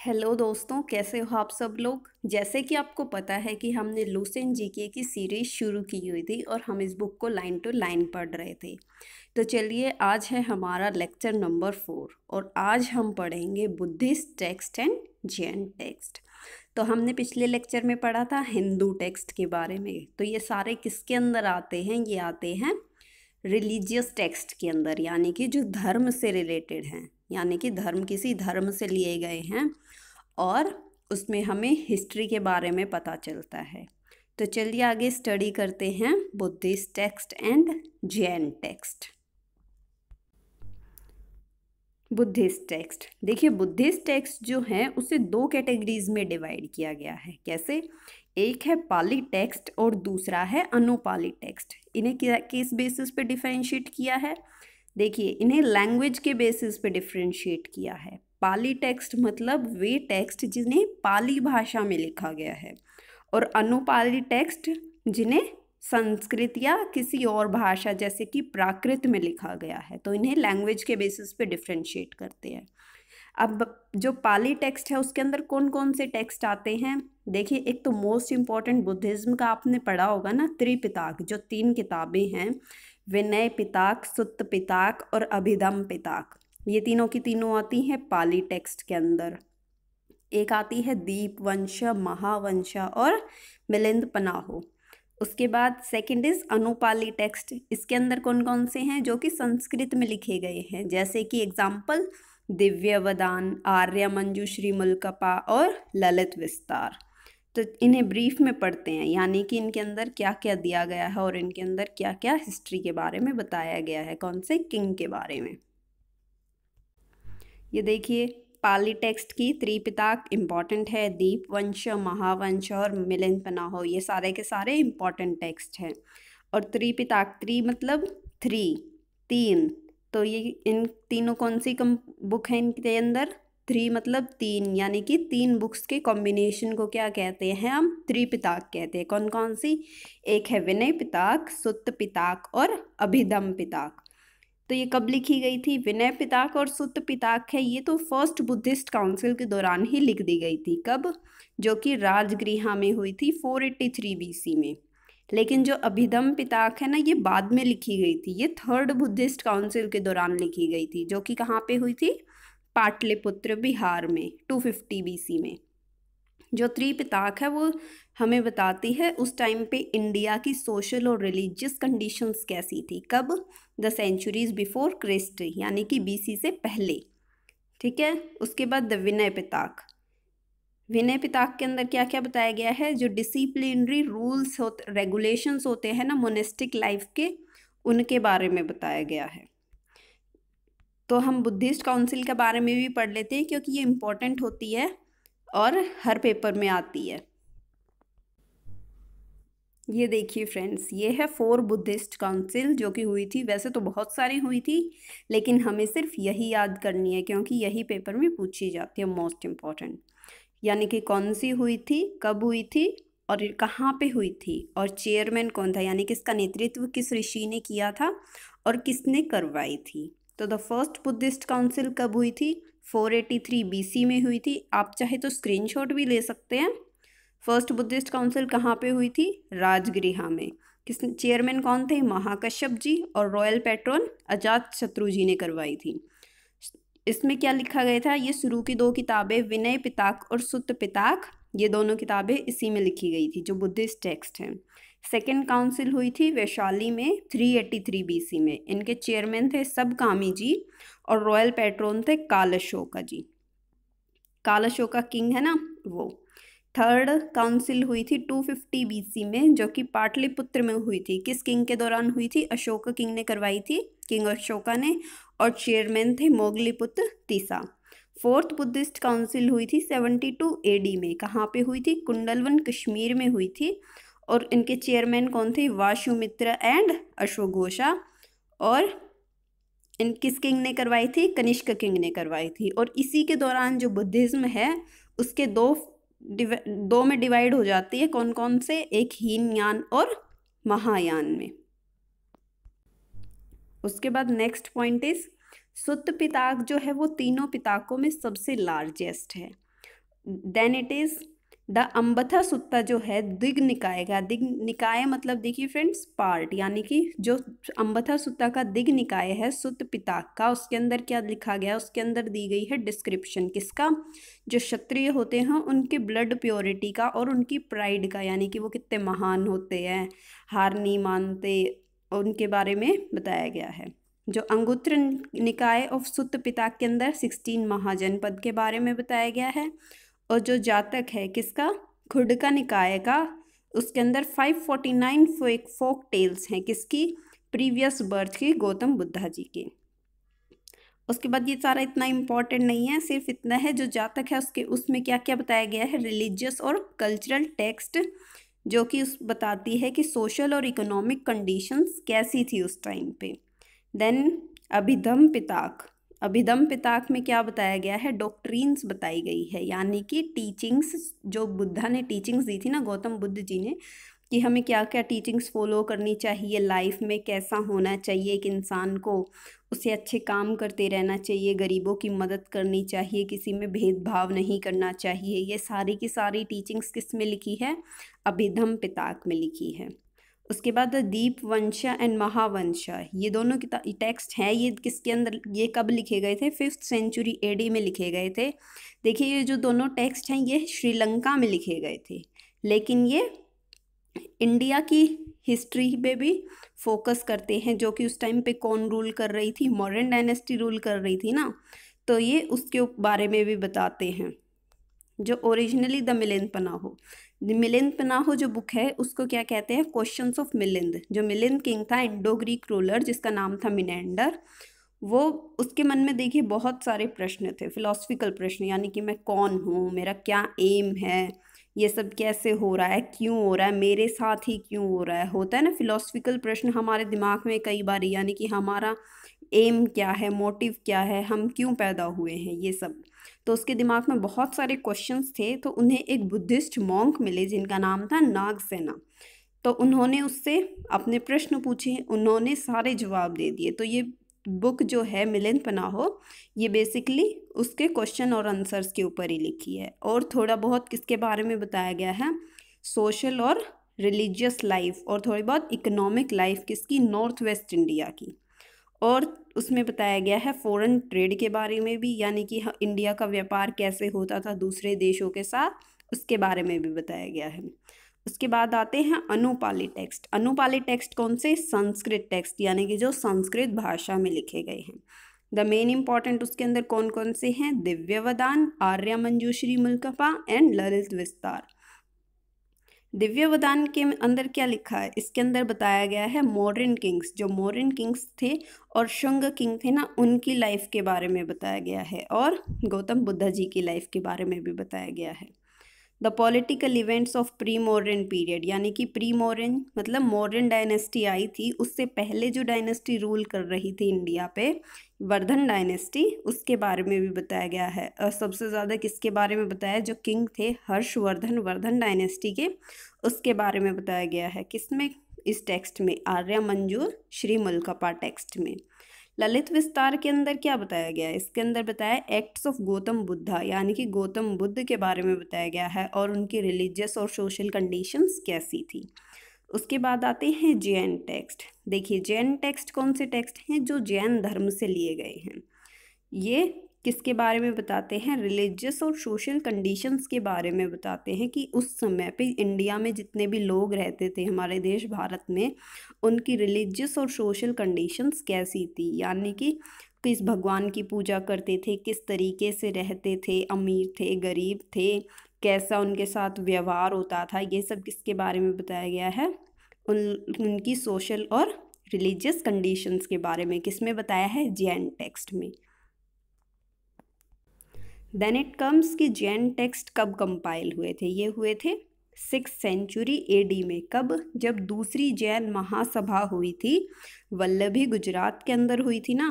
hello दोस्तों कैसे हो आप सब लोग जैसे कि आपको पता है कि हमने जी जीके की सीरीज़ शुरू की हुई थी और हम इस बुक को लाइन टू लाइन पढ़ रहे थे तो चलिए आज है हमारा लेक्चर नंबर फोर और आज हम पढ़ेंगे Buddhist text and Jain text तो हमने पिछले लेक्चर में पढ़ा था हिंदू टेक्स्ट के बारे में तो ये सारे किसके अंदर आते हैं ये आते हैं रिलीजियस टेक्स्ट के अंदर यानी कि जो धर्म से रिलेटेड हैं यानी कि धर्म किसी धर्म से लिए गए हैं और उसमें हमें हिस्ट्री के बारे में पता चलता है तो चलिए आगे स्टडी करते हैं Buddhist text and Jain text Buddhist text देखिए बुद्धिस्ट टेक्स्ट जो है उसे दो कैटेगरीज में डिवाइड किया गया है कैसे एक है पाली टेक्स्ट और दूसरा है अनुपाली टेक्स्ट इन्हें किस बेसिस पे डिफ्रेंशिएट किया है देखिए इन्हें लैंग्वेज के बेसिस पे डिफ्रेंशिएट किया है पाली टेक्स्ट मतलब वे टेक्स्ट जिन्हें पाली भाषा में लिखा गया है और अनुपाली टेक्स्ट जिन्हें संस्कृत या किसी और भाषा जैसे कि प्राकृत में लिखा गया है तो इन्हें लैंग्वेज के बेसिस पे डिफ्रेंशिएट करते हैं अब जो पाली टेक्स्ट है उसके अंदर कौन कौन से टेक्स्ट आते हैं देखिए एक तो मोस्ट इम्पॉर्टेंट बुद्धिज़्म का आपने पढ़ा होगा ना त्रिपिताक जो तीन किताबें हैं विनय पिताक सुत्त पिताक और अभिधम पिताक ये तीनों की तीनों आती हैं पाली टेक्स्ट के अंदर एक आती है दीप वंश महावंश और मिलिंद पनाहो उसके बाद सेकंड इज़ अनुपाली टेक्स्ट इसके अंदर कौन कौन से हैं जो कि संस्कृत में लिखे गए हैं जैसे कि एग्जाम्पल दिव्यवदान आर्य मंजू श्री और ललित विस्तार तो इन्हें ब्रीफ में पढ़ते हैं यानी कि इनके अंदर क्या क्या दिया गया है और इनके अंदर क्या क्या हिस्ट्री के बारे में बताया गया है कौन से किंग के बारे में ये देखिए पाली टेक्स्ट की त्रिपिताक इम्पॉर्टेंट है दीप वंश महावंश और मिलिंद पनाहो ये सारे के सारे इम्पॉर्टेंट टेक्स्ट हैं और त्रिपिताक त्रि मतलब थ्री तीन तो ये इन तीनों कौन सी कम बुक है इनके अंदर थ्री मतलब तीन यानी कि तीन बुक्स के कॉम्बिनेशन को क्या कहते हैं हम त्रिपिताक कहते हैं कौन कौन सी एक है विनय पिताक सुत्त पिताक और अभिधम पिताक तो ये कब लिखी गई थी विनय पिताक और सुत्त पिताक है ये तो फर्स्ट बुद्धिस्ट काउंसिल के दौरान ही लिख दी गई थी कब जो कि राजगृहा में हुई थी four eighty three B C में लेकिन जो अभिधम पिताक है ना ये बाद में लिखी गई थी ये थर्ड बुद्धिस्ट काउंसिल के दौरान लिखी गई थी जो कि कहाँ पे हुई थी पाटलिपुत्र बिहार में 250 बीसी में जो त्रिपिताक है वो हमें बताती है उस टाइम पे इंडिया की सोशल और रिलीजियस कंडीशंस कैसी थी कब द सेंचुरीज बिफोर क्रिस्ट यानी कि बीसी से पहले ठीक है उसके बाद द विनय पिताक विनय पिताक के अंदर क्या क्या बताया गया है जो डिसिप्लिनरी रूल्स होते रेगुलेशंस होते हैं ना मोनेस्टिक लाइफ के उनके बारे में बताया गया है तो हम बुद्धिस्ट काउंसिल के बारे में भी पढ़ लेते हैं क्योंकि ये इम्पोर्टेंट होती है और हर पेपर में आती है ये देखिए फ्रेंड्स ये है फोर बुद्धिस्ट काउंसिल जो कि हुई थी वैसे तो बहुत सारी हुई थी लेकिन हमें सिर्फ यही याद करनी है क्योंकि यही पेपर में पूछी जाती है मोस्ट इम्पॉर्टेंट यानी कि कौन सी हुई थी कब हुई थी और कहाँ पे हुई थी और चेयरमैन कौन था यानी कि इसका नेतृत्व किस ऋषि ने किया था और किसने करवाई थी तो द फर्स्ट बुद्धिस्ट काउंसिल कब हुई थी 483 एटी में हुई थी आप चाहे तो स्क्रीनशॉट भी ले सकते हैं फर्स्ट बुद्धिस्ट काउंसिल कहाँ पे हुई थी राजगृहा में किस चेयरमैन कौन थे महाकश्यप जी और रॉयल पेट्रोन अजात शत्रु जी ने करवाई थी इसमें क्या लिखा गया था ये शुरू की दो किताबें विनय पिताक और सुत पिताक ये दोनों किताबें इसी में लिखी गई थी जो बुद्धिस्ट टेक्स्ट हैं सेकेंड काउंसिल हुई थी वैशाली में 383 बीसी में इनके चेयरमैन थे सब कामी जी और रॉयल पेट्रोन थे कालशोका जी कालशोका किंग है ना वो थर्ड काउंसिल हुई थी 250 बीसी में जो कि पाटलिपुत्र में हुई थी किस किंग के दौरान हुई थी अशोका किंग ने करवाई थी किंग अशोका ने और चेयरमैन थे Moggaliputta Tissa fourth Buddhist council हुई थी 72 एडी में कहाँ पे हुई थी कुंडलवन कश्मीर में हुई थी और इनके चेयरमैन कौन थे वाशु एंड अशोक घोषा और इन किस किंग ने करवाई थी कनिष्क किंग ने करवाई थी और इसी के दौरान जो बुद्धिज़्म है उसके दो दो में डिवाइड हो जाती है कौन कौन से एक हीन यान और महायान में उसके बाद नेक्स्ट पॉइंट इज सुत पिताक जो है वो तीनों पिताकों में सबसे लार्जेस्ट है then it is the Ambattha Sutta जो है दिग निकाय का दिग निकाय मतलब देखिए फ्रेंड्स पार्ट यानी कि जो अम्बथा सुत्ता का दिग निकाय है सुत पिता का उसके अंदर क्या लिखा गया उसके अंदर दी गई है डिस्क्रिप्शन किसका जो क्षत्रिय होते हैं उनके ब्लड प्योरिटी का और उनकी प्राइड का यानी कि वो कितने महान होते हैं हार नहीं मानते उनके बारे में बताया गया है जो अंगुत्र निकाय ऑफ सुत पिता के अंदर सिक्सटीन महाजनपद के बारे में बताया गया है और जो जातक है किसका खुड का निकाय का उसके अंदर 549 फोक फोक टेल्स हैं किसकी प्रीवियस बर्थ की गौतम बुद्धा जी की उसके बाद ये सारा इतना इम्पोर्टेंट नहीं है सिर्फ इतना है जो जातक है उसके उसमें क्या क्या बताया गया है रिलीजियस और कल्चरल टेक्स्ट जो कि उस बताती है कि सोशल और इकोनॉमिक कंडीशंस कैसी थी उस टाइम पे देन अभिधम पिताक अभिधम पिताक में क्या बताया गया है डॉक्ट्रीन्स बताई गई है यानी कि टीचिंग्स जो बुद्धा ने टीचिंग्स दी थी ना गौतम बुद्ध जी ने कि हमें क्या क्या टीचिंग्स फॉलो करनी चाहिए लाइफ में कैसा होना चाहिए एक इंसान को उसे अच्छे काम करते रहना चाहिए गरीबों की मदद करनी चाहिए किसी में भेदभाव नहीं करना चाहिए ये सारी की सारी टीचिंग्स किस में लिखी है अभिधम पिताक में लिखी है उसके बाद दीप वंशा एंड महावंशा ये दोनों टेक्स्ट हैं ये किसके अंदर ये कब लिखे गए थे फिफ्थ सेंचुरी एडी में लिखे गए थे देखिए ये जो दोनों टेक्स्ट हैं ये श्रीलंका में लिखे गए थे लेकिन ये इंडिया की हिस्ट्री पे भी फोकस करते हैं जो कि उस टाइम पे कौन रूल कर रही थी मॉडर्न डायनेस्टी रूल कर रही थी ना तो ये उसके बारे में भी बताते हैं जो ओरिजिनली द मिलेन पना हो मिलिंद पनाहो जो बुक है उसको क्या कहते हैं क्वेश्चंस ऑफ मिलिंद जो मिलिंद किंग था इंडो ग्रीक रूलर जिसका नाम था मिनेंडर वो उसके मन में देखिए बहुत सारे प्रश्न थे फिलोसफिकल प्रश्न यानी कि मैं कौन हूँ मेरा क्या एम है ये सब कैसे हो रहा है क्यों हो रहा है मेरे साथ ही क्यों हो रहा है होता है ना फिलोसफिकल प्रश्न हमारे दिमाग में कई बार यानी कि हमारा एम क्या है मोटिव क्या है हम क्यों पैदा हुए हैं ये सब तो उसके दिमाग में बहुत सारे क्वेश्चन थे तो उन्हें एक बुद्धिस्ट मॉन्क मिले जिनका नाम था नागसेना तो उन्होंने उससे अपने प्रश्न पूछे उन्होंने सारे जवाब दे दिए तो ये बुक जो है मिलिंद पनाहो ये बेसिकली उसके क्वेश्चन और आंसर्स के ऊपर ही लिखी है और थोड़ा बहुत किसके बारे में बताया गया है सोशल और रिलीजियस लाइफ और थोड़ी बहुत इकोनॉमिक लाइफ किसकी नॉर्थ वेस्ट इंडिया की और उसमें बताया गया है फ़ॉरेन ट्रेड के बारे में भी यानी कि इंडिया का व्यापार कैसे होता था दूसरे देशों के साथ उसके बारे में भी बताया गया है उसके बाद आते हैं अनुपाली टेक्स्ट अनुपाली टेक्स्ट कौन से संस्कृत टेक्स्ट यानी कि जो संस्कृत भाषा में लिखे गए हैं द मेन इंपॉर्टेंट उसके अंदर कौन कौन से हैं दिव्यवदान आर्या मंजूश्री मुल्कपा एंड ललित विस्तार दिव्यवदान के अंदर क्या लिखा है इसके अंदर बताया गया है मॉडर्न किंग्स जो मॉडर्न किंग्स थे और शुंग किंग थे ना उनकी लाइफ के बारे में बताया गया है और गौतम बुद्धा जी की लाइफ के बारे में भी बताया गया है the political events of pre modern period यानी कि प्री मॉडर्न मतलब मॉडर्न डायनेस्टी आई थी उससे पहले जो डायनेस्टी रूल कर रही थी इंडिया पे वर्धन डायनेस्टी उसके बारे में भी बताया गया है और सबसे ज़्यादा किसके बारे में बताया जो किंग थे हर्षवर्धन वर्धन डायनेस्टी के उसके बारे में बताया गया है किसमें इस टेक्स्ट में आर्या मंजूर श्री मुल्कपा टेक्स्ट में ललित विस्तार के अंदर क्या बताया गया है इसके अंदर बताया एक्ट्स ऑफ गौतम बुद्धा यानी कि गौतम बुद्ध के बारे में बताया गया है और उनकी रिलीजियस और सोशल कंडीशंस कैसी थी उसके बाद आते हैं जैन टेक्स्ट देखिए जैन टेक्स्ट कौन से टेक्स्ट हैं जो जैन धर्म से लिए गए हैं ये किसके बारे में बताते हैं रिलीजियस और सोशल कंडीशंस के बारे में बताते हैं कि उस समय पे इंडिया में जितने भी लोग रहते थे हमारे देश भारत में उनकी रिलीजियस और सोशल कंडीशंस कैसी थी यानी कि किस भगवान की पूजा करते थे किस तरीके से रहते थे अमीर थे गरीब थे कैसा उनके साथ व्यवहार होता था ये सब किसके बारे में बताया गया है उन उनकी सोशल और रिलीजियस कंडीशंस के बारे में किस में बताया है जैन टेक्स्ट में देन इट कम्स कि जैन टेक्स्ट कब कंपाइल हुए थे ये हुए थे सिक्स सेंचुरी एडी में कब जब दूसरी जैन महासभा हुई थी वल्लभी गुजरात के अंदर हुई थी ना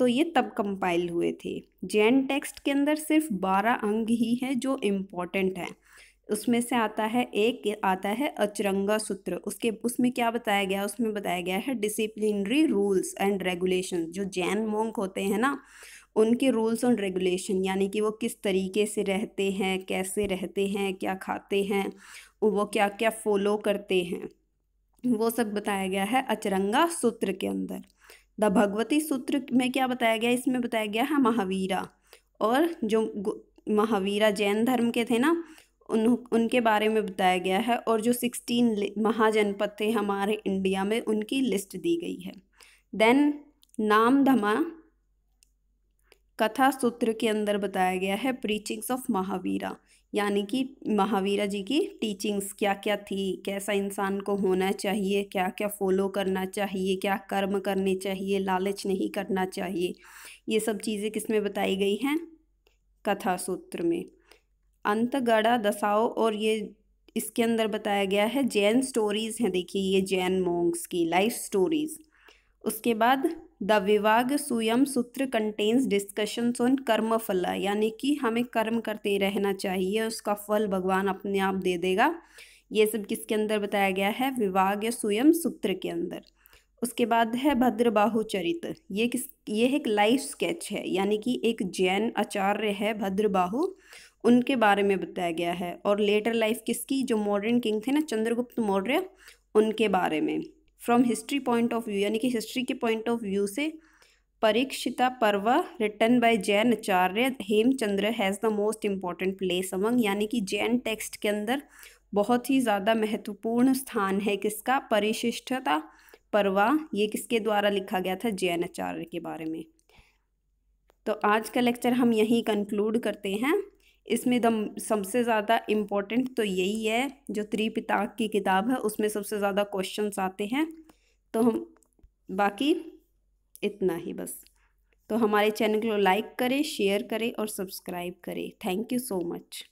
तो ये तब कंपाइल हुए थे जैन टेक्स्ट के अंदर सिर्फ बारह अंग ही हैं जो इम्पॉर्टेंट हैं उसमें से आता है एक आता है अचरंगा सूत्र उसके उसमें क्या बताया गया उसमें बताया गया है डिसिप्लिनरी रूल्स एंड रेगुलेशन जो जैन मोंक होते हैं ना उनके रूल्स एंड रेगुलेशन यानी कि वो किस तरीके से रहते हैं कैसे रहते हैं क्या खाते हैं वो क्या क्या फॉलो करते हैं वो सब बताया गया है अचरंगा सूत्र के अंदर द भगवती सूत्र में क्या बताया गया इसमें बताया गया है महावीरा और जो महावीरा जैन धर्म के थे ना उन उनके बारे में बताया गया है और जो सिक्सटीन महाजनपद थे हमारे इंडिया में उनकी लिस्ट दी गई है देन नाम धमा कथा सूत्र के अंदर बताया गया है प्रीचिंग्स ऑफ महावीरा यानी कि महावीरा जी की टीचिंग्स क्या क्या थी कैसा इंसान को होना चाहिए क्या क्या फॉलो करना चाहिए क्या कर्म करने चाहिए लालच नहीं करना चाहिए ये सब चीज़ें किस में बताई गई हैं कथा सूत्र में अंतगढ़ा दशाओ और ये इसके अंदर बताया गया है जैन स्टोरीज़ हैं देखिए ये जैन मोंग्स की लाइफ स्टोरीज़ उसके बाद द विवाग सुयम सूत्र कंटेन्स डिस्कशंस ऑन कर्म फल यानी कि हमें कर्म करते रहना चाहिए उसका फल भगवान अपने आप दे देगा ये सब किसके अंदर बताया गया है विवाग सुयम सूत्र के अंदर उसके बाद है भद्रबाहु चरित्र ये किस ये एक लाइफ स्केच है यानी कि एक जैन आचार्य है भद्रबाहु उनके बारे में बताया गया है और लेटर लाइफ किसकी जो मॉडर्न किंग थे ना चंद्रगुप्त मौर्य उनके बारे में from history point of view यानी कि हिस्ट्री के पॉइंट ऑफ व्यू से Parishishta Parva written by Jain Acharya Hemachandra has the most important place among यानी कि जैन टेक्स्ट के अंदर बहुत ही ज़्यादा महत्वपूर्ण स्थान है किसका परिशिष्टता परवा ये किसके द्वारा लिखा गया था जैन आचार्य के बारे में तो आज का लेक्चर हम यहीं कंक्लूड करते हैं इसमें दम सबसे ज़्यादा इम्पोर्टेंट तो यही है जो त्रिपिताक की किताब है उसमें सबसे ज़्यादा क्वेश्चंस आते हैं तो हम बाकी इतना ही बस तो हमारे चैनल को लाइक करें शेयर करें और सब्सक्राइब करें थैंक यू सो मच